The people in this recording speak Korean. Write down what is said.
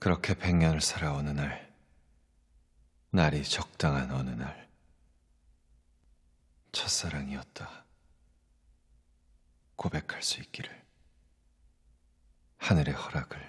그렇게 백년을 살아 어느 날, 날이 적당한 어느 날, 첫사랑이었다. 고백할 수 있기를. 하늘의 허락을.